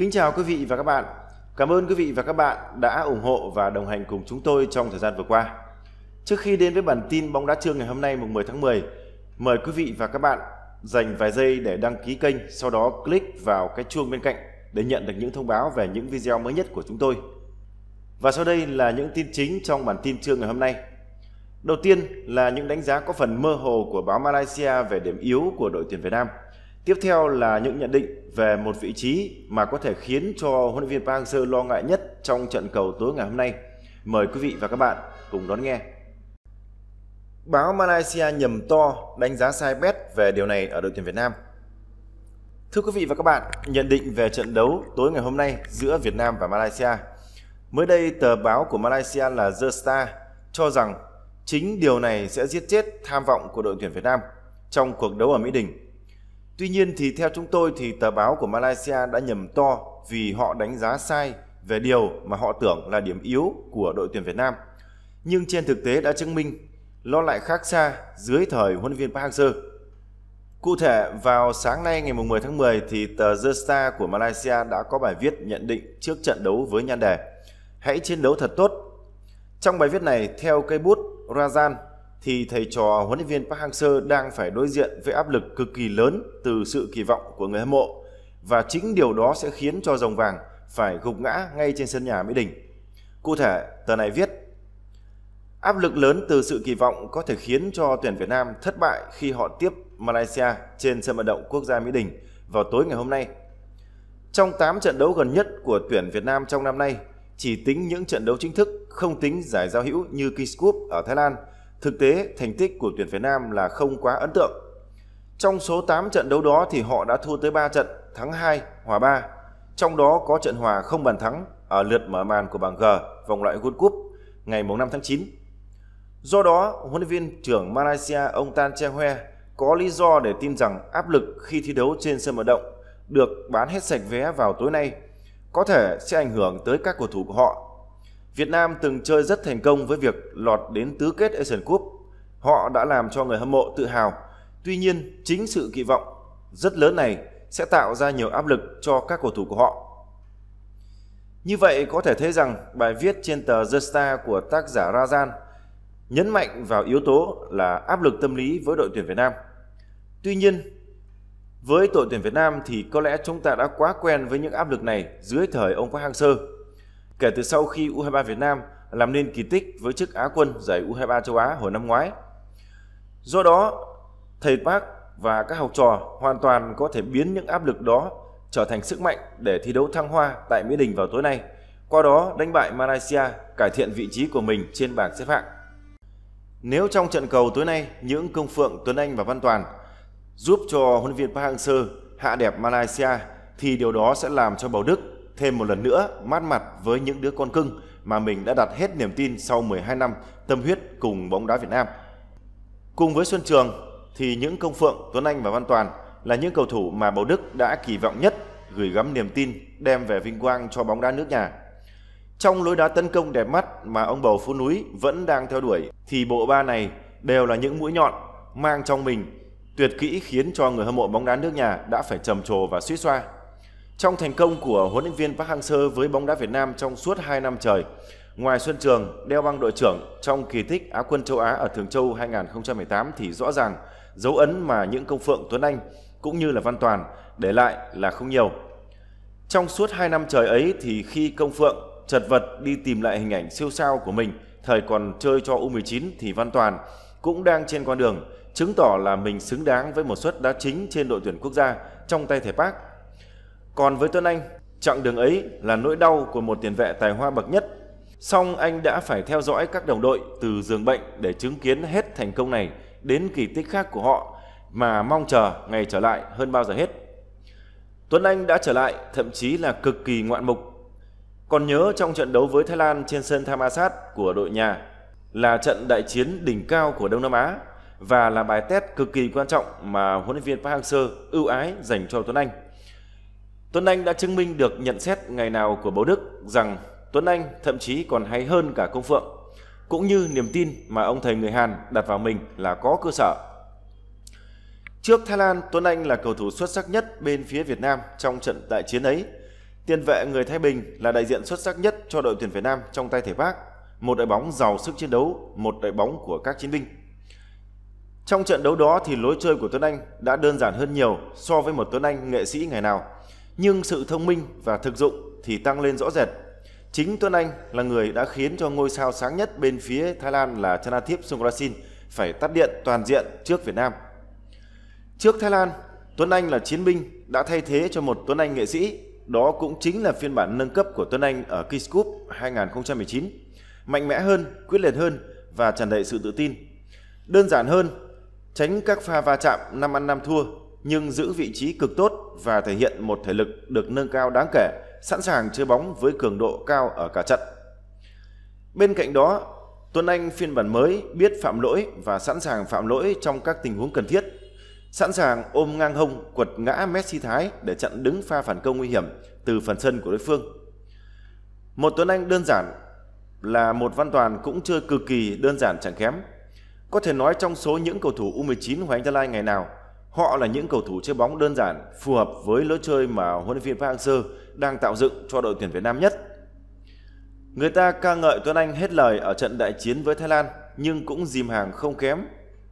Kính chào quý vị và các bạn. Cảm ơn quý vị và các bạn đã ủng hộ và đồng hành cùng chúng tôi trong thời gian vừa qua. Trước khi đến với bản tin bóng đá trưa ngày hôm nay mùng 10 tháng 10, mời quý vị và các bạn dành vài giây để đăng ký kênh, sau đó click vào cái chuông bên cạnh để nhận được những thông báo về những video mới nhất của chúng tôi. Và sau đây là những tin chính trong bản tin trưa ngày hôm nay. Đầu tiên là những đánh giá có phần mơ hồ của báo Malaysia về điểm yếu của đội tuyển Việt Nam – Tiếp theo là những nhận định về một vị trí mà có thể khiến cho huấn luyện viên Park Hang-seo lo ngại nhất trong trận cầu tối ngày hôm nay. Mời quý vị và các bạn cùng đón nghe. Báo Malaysia nhầm to đánh giá sai bét về điều này ở đội tuyển Việt Nam. Thưa quý vị và các bạn, nhận định về trận đấu tối ngày hôm nay giữa Việt Nam và Malaysia. Mới đây, tờ báo của Malaysia là The Star cho rằng chính điều này sẽ giết chết tham vọng của đội tuyển Việt Nam trong cuộc đấu ở Mỹ Đình Tuy nhiên thì theo chúng tôi thì tờ báo của Malaysia đã nhầm to vì họ đánh giá sai về điều mà họ tưởng là điểm yếu của đội tuyển Việt Nam. Nhưng trên thực tế đã chứng minh lo lại khác xa dưới thời huấn luyện viên Park Hang-seo. Cụ thể, vào sáng nay ngày 10 tháng 10 thì tờ The Star của Malaysia đã có bài viết nhận định trước trận đấu với nhan đề Hãy chiến đấu thật tốt. Trong bài viết này, theo cây bút Razan thì thầy trò huấn luyện viên Park Hang-seo đang phải đối diện với áp lực cực kỳ lớn từ sự kỳ vọng của người hâm mộ và chính điều đó sẽ khiến cho dòng vàng phải gục ngã ngay trên sân nhà Mỹ Đình. Cụ thể, tờ này viết Áp lực lớn từ sự kỳ vọng có thể khiến cho tuyển Việt Nam thất bại khi họ tiếp Malaysia trên sân vận động quốc gia Mỹ Đình vào tối ngày hôm nay. Trong 8 trận đấu gần nhất của tuyển Việt Nam trong năm nay, chỉ tính những trận đấu chính thức không tính giải giao hữu như Kings Cup ở Thái Lan – Thực tế, thành tích của tuyển Việt Nam là không quá ấn tượng. Trong số 8 trận đấu đó thì họ đã thua tới 3 trận, thắng 2, hòa 3. Trong đó có trận hòa không bàn thắng ở lượt mở màn của bảng G vòng loại World Cup ngày 5 tháng 9. Do đó, huấn luyện viên trưởng Malaysia ông Tan Che Hoe có lý do để tin rằng áp lực khi thi đấu trên sân vận động được bán hết sạch vé vào tối nay có thể sẽ ảnh hưởng tới các cầu thủ của họ Việt Nam từng chơi rất thành công với việc lọt đến tứ kết Asian Cup. Họ đã làm cho người hâm mộ tự hào. Tuy nhiên, chính sự kỳ vọng rất lớn này sẽ tạo ra nhiều áp lực cho các cầu thủ của họ. Như vậy có thể thấy rằng bài viết trên tờ The Star của tác giả Razan nhấn mạnh vào yếu tố là áp lực tâm lý với đội tuyển Việt Nam. Tuy nhiên, với đội tuyển Việt Nam thì có lẽ chúng ta đã quá quen với những áp lực này dưới thời ông Park Hang-seo kể từ sau khi U23 Việt Nam làm nên kỳ tích với chức Á quân giải U23 châu Á hồi năm ngoái. Do đó, thầy Park và các học trò hoàn toàn có thể biến những áp lực đó trở thành sức mạnh để thi đấu thăng hoa tại Mỹ Đình vào tối nay, qua đó đánh bại Malaysia, cải thiện vị trí của mình trên bảng xếp hạng. Nếu trong trận cầu tối nay, những công phượng Tuấn Anh và Văn Toàn giúp cho huấn luyện viên Park Hang-seo hạ đẹp Malaysia thì điều đó sẽ làm cho bầu Đức thêm một lần nữa mát mặt với những đứa con cưng mà mình đã đặt hết niềm tin sau 12 năm tâm huyết cùng bóng đá Việt Nam. Cùng với Xuân Trường thì những Công Phượng, Tuấn Anh và Văn Toàn là những cầu thủ mà Bầu Đức đã kỳ vọng nhất gửi gắm niềm tin đem về vinh quang cho bóng đá nước nhà. Trong lối đá tấn công đẹp mắt mà ông Bầu Phú Núi vẫn đang theo đuổi thì bộ ba này đều là những mũi nhọn mang trong mình tuyệt kỹ khiến cho người hâm mộ bóng đá nước nhà đã phải trầm trồ và suy xoa. Trong thành công của huấn luyện viên Park Hang-seo với bóng đá Việt Nam trong suốt 2 năm trời, ngoài Xuân Trường đeo băng đội trưởng trong kỳ tích Á quân châu Á ở Thường Châu 2018 thì rõ ràng dấu ấn mà những công phượng Tuấn Anh cũng như là Văn Toàn để lại là không nhiều. Trong suốt 2 năm trời ấy thì khi công phượng chật vật đi tìm lại hình ảnh siêu sao của mình thời còn chơi cho U19 thì Văn Toàn cũng đang trên con đường chứng tỏ là mình xứng đáng với một suất đá chính trên đội tuyển quốc gia trong tay thể Park còn với Tuấn Anh, chặng đường ấy là nỗi đau của một tiền vệ tài hoa bậc nhất. Song anh đã phải theo dõi các đồng đội từ giường bệnh để chứng kiến hết thành công này đến kỳ tích khác của họ mà mong chờ ngày trở lại hơn bao giờ hết. Tuấn Anh đã trở lại, thậm chí là cực kỳ ngoạn mục. Còn nhớ trong trận đấu với Thái Lan trên sân Thammasat của đội nhà là trận đại chiến đỉnh cao của Đông Nam Á và là bài test cực kỳ quan trọng mà huấn luyện viên Park Hang-seo ưu ái dành cho Tuấn Anh. Tuấn Anh đã chứng minh được nhận xét ngày nào của Bố Đức rằng Tuấn Anh thậm chí còn hay hơn cả Công Phượng, cũng như niềm tin mà ông thầy người Hàn đặt vào mình là có cơ sở. Trước Thái Lan, Tuấn Anh là cầu thủ xuất sắc nhất bên phía Việt Nam trong trận đại chiến ấy. Tiền vệ người Thái Bình là đại diện xuất sắc nhất cho đội tuyển Việt Nam trong tay thể bác, một đội bóng giàu sức chiến đấu, một đội bóng của các chiến binh. Trong trận đấu đó thì lối chơi của Tuấn Anh đã đơn giản hơn nhiều so với một Tuấn Anh nghệ sĩ ngày nào nhưng sự thông minh và thực dụng thì tăng lên rõ rệt. Chính Tuấn Anh là người đã khiến cho ngôi sao sáng nhất bên phía Thái Lan là Chanathip Songkrasin phải tắt điện toàn diện trước Việt Nam. Trước Thái Lan, Tuấn Anh là chiến binh đã thay thế cho một Tuấn Anh nghệ sĩ. Đó cũng chính là phiên bản nâng cấp của Tuấn Anh ở Kids Cup 2019. Mạnh mẽ hơn, quyết liệt hơn và tràn đầy sự tự tin. Đơn giản hơn, tránh các pha va chạm năm ăn năm thua nhưng giữ vị trí cực tốt và thể hiện một thể lực được nâng cao đáng kể, sẵn sàng chơi bóng với cường độ cao ở cả trận. Bên cạnh đó, Tuấn Anh phiên bản mới biết phạm lỗi và sẵn sàng phạm lỗi trong các tình huống cần thiết, sẵn sàng ôm ngang hông quật ngã Messi Thái để chặn đứng pha phản công nguy hiểm từ phần sân của đối phương. Một Tuấn Anh đơn giản là một Văn Toàn cũng chơi cực kỳ đơn giản chẳng kém. Có thể nói trong số những cầu thủ U19 Hoàng Gia Lai ngày nào Họ là những cầu thủ chơi bóng đơn giản, phù hợp với lối chơi mà huấn luyện viên Park Hang-seo đang tạo dựng cho đội tuyển Việt Nam nhất. Người ta ca ngợi Tuấn Anh hết lời ở trận đại chiến với Thái Lan nhưng cũng dìm hàng không kém,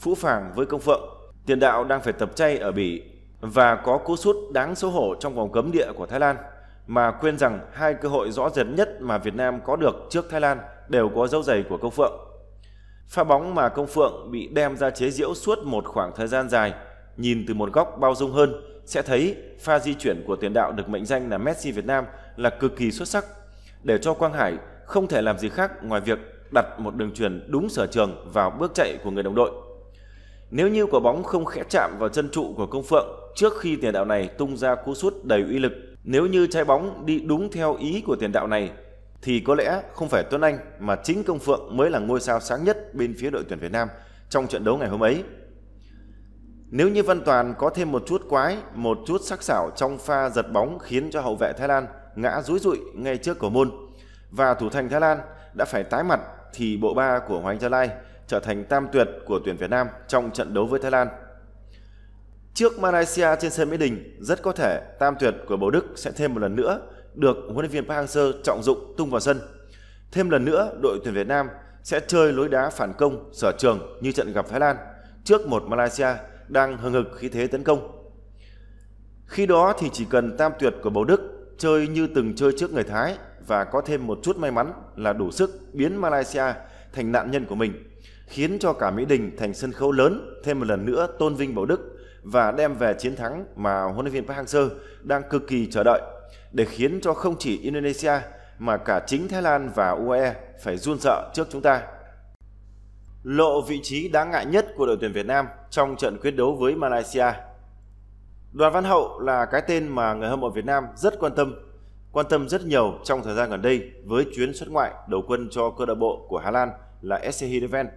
phũ phàng với Công Phượng. Tiền đạo đang phải tập chay ở Bỉ và có cú sút đáng xấu hổ trong vòng cấm địa của Thái Lan mà quên rằng hai cơ hội rõ rệt nhất mà Việt Nam có được trước Thái Lan đều có dấu giày của Công Phượng. Pha bóng mà Công Phượng bị đem ra chế giễu suốt một khoảng thời gian dài Nhìn từ một góc bao dung hơn, sẽ thấy pha di chuyển của tiền đạo được mệnh danh là Messi Việt Nam là cực kỳ xuất sắc, để cho Quang Hải không thể làm gì khác ngoài việc đặt một đường truyền đúng sở trường vào bước chạy của người đồng đội. Nếu như quả bóng không khẽ chạm vào chân trụ của Công Phượng trước khi tiền đạo này tung ra cú sút đầy uy lực, nếu như trái bóng đi đúng theo ý của tiền đạo này thì có lẽ không phải Tuấn Anh mà chính Công Phượng mới là ngôi sao sáng nhất bên phía đội tuyển Việt Nam trong trận đấu ngày hôm ấy. Nếu như Văn Toàn có thêm một chút quái, một chút sắc sảo trong pha giật bóng khiến cho hậu vệ Thái Lan ngã rúi rụi ngay trước cổ môn và thủ thành Thái Lan đã phải tái mặt thì bộ ba của Hoàng Gia Lai trở thành tam tuyệt của tuyển Việt Nam trong trận đấu với Thái Lan. Trước Malaysia trên sân Mỹ Đình, rất có thể tam tuyệt của Bầu Đức sẽ thêm một lần nữa được huấn luyện viên Park Hang-seo trọng dụng tung vào sân. Thêm lần nữa, đội tuyển Việt Nam sẽ chơi lối đá phản công sở trường như trận gặp Thái Lan trước một Malaysia đang hừng hực khí thế tấn công. Khi đó thì chỉ cần tam tuyệt của Bầu Đức chơi như từng chơi trước người Thái và có thêm một chút may mắn là đủ sức biến Malaysia thành nạn nhân của mình, khiến cho cả Mỹ Đình thành sân khấu lớn thêm một lần nữa tôn vinh Bầu Đức và đem về chiến thắng mà huấn luyện viên Park Hang-seo đang cực kỳ chờ đợi để khiến cho không chỉ Indonesia mà cả chính Thái Lan và UAE phải run sợ trước chúng ta lộ vị trí đáng ngại nhất của đội tuyển Việt Nam trong trận quyết đấu với Malaysia. Đoàn Văn Hậu là cái tên mà người hâm mộ Việt Nam rất quan tâm, quan tâm rất nhiều trong thời gian gần đây với chuyến xuất ngoại đầu quân cho câu lạc bộ của Hà Lan là SC Heerenveen.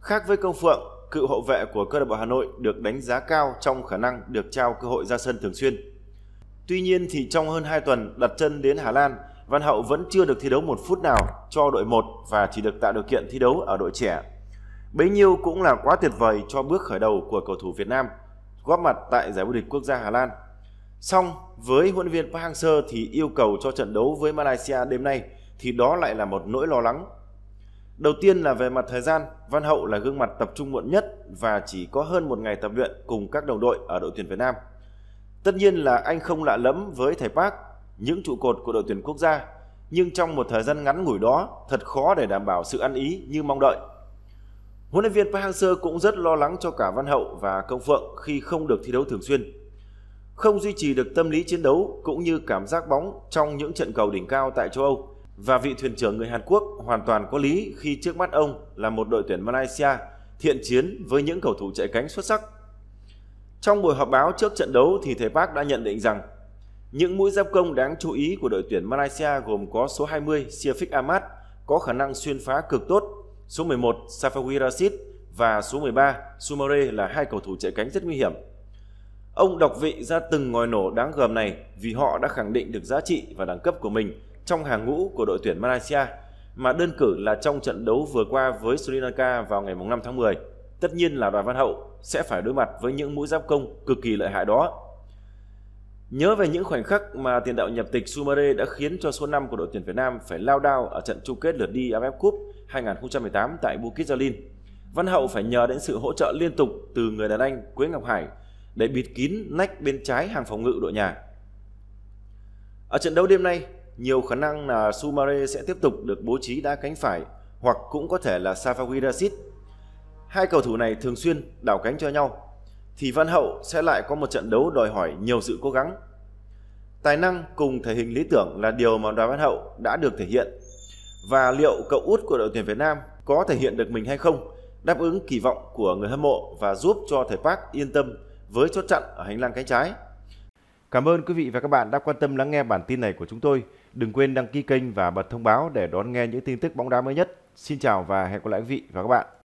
Khác với Công Phượng, cựu hậu vệ của câu lạc bộ Hà Nội được đánh giá cao trong khả năng được trao cơ hội ra sân thường xuyên. Tuy nhiên thì trong hơn 2 tuần đặt chân đến Hà Lan, Văn Hậu vẫn chưa được thi đấu một phút nào cho đội 1 và chỉ được tạo điều kiện thi đấu ở đội trẻ Bấy nhiêu cũng là quá tuyệt vời cho bước khởi đầu của cầu thủ Việt Nam góp mặt tại giải vô địch quốc gia Hà Lan. Song với huấn luyện viên Park Hang-seo thì yêu cầu cho trận đấu với Malaysia đêm nay thì đó lại là một nỗi lo lắng. Đầu tiên là về mặt thời gian, Văn Hậu là gương mặt tập trung muộn nhất và chỉ có hơn một ngày tập luyện cùng các đồng đội ở đội tuyển Việt Nam. Tất nhiên là anh không lạ lẫm với thầy Park, những trụ cột của đội tuyển quốc gia, nhưng trong một thời gian ngắn ngủi đó thật khó để đảm bảo sự ăn ý như mong đợi. Huấn luyện viên Park Hang-seo cũng rất lo lắng cho cả Văn Hậu và Công Phượng khi không được thi đấu thường xuyên. Không duy trì được tâm lý chiến đấu cũng như cảm giác bóng trong những trận cầu đỉnh cao tại châu Âu và vị thuyền trưởng người Hàn Quốc hoàn toàn có lý khi trước mắt ông là một đội tuyển Malaysia thiện chiến với những cầu thủ chạy cánh xuất sắc. Trong buổi họp báo trước trận đấu thì thầy Park đã nhận định rằng những mũi giáp công đáng chú ý của đội tuyển Malaysia gồm có số 20 Syafiq Ahmad có khả năng xuyên phá cực tốt Số 11 Safawi Rashid và số 13 Sumare là hai cầu thủ chạy cánh rất nguy hiểm. Ông đọc vị ra từng ngòi nổ đáng gờm này vì họ đã khẳng định được giá trị và đẳng cấp của mình trong hàng ngũ của đội tuyển Malaysia mà đơn cử là trong trận đấu vừa qua với Sri Lanka vào ngày 5 tháng 10. Tất nhiên là đoàn Văn Hậu sẽ phải đối mặt với những mũi giáp công cực kỳ lợi hại đó Nhớ về những khoảnh khắc mà tiền đạo nhập tịch Sumare đã khiến cho số 5 của đội tuyển Việt Nam phải lao đao ở trận chung kết lượt đi AFF Cup 2018 tại Bukit Jalil. Văn Hậu phải nhờ đến sự hỗ trợ liên tục từ người đàn anh Quế Ngọc Hải để bịt kín nách bên trái hàng phòng ngự đội nhà. Ở trận đấu đêm nay, nhiều khả năng là Sumare sẽ tiếp tục được bố trí đá cánh phải hoặc cũng có thể là Safawi Rashid. Hai cầu thủ này thường xuyên đảo cánh cho nhau thì Văn Hậu sẽ lại có một trận đấu đòi hỏi nhiều sự cố gắng. Tài năng cùng thể hình lý tưởng là điều mà Đoàn Văn Hậu đã được thể hiện. Và liệu cậu út của đội tuyển Việt Nam có thể hiện được mình hay không, đáp ứng kỳ vọng của người hâm mộ và giúp cho thầy Park yên tâm với chốt chặn ở hành lang cánh trái. Cảm ơn quý vị và các bạn đã quan tâm lắng nghe bản tin này của chúng tôi. Đừng quên đăng ký kênh và bật thông báo để đón nghe những tin tức bóng đá mới nhất. Xin chào và hẹn gặp lại quý vị và các bạn.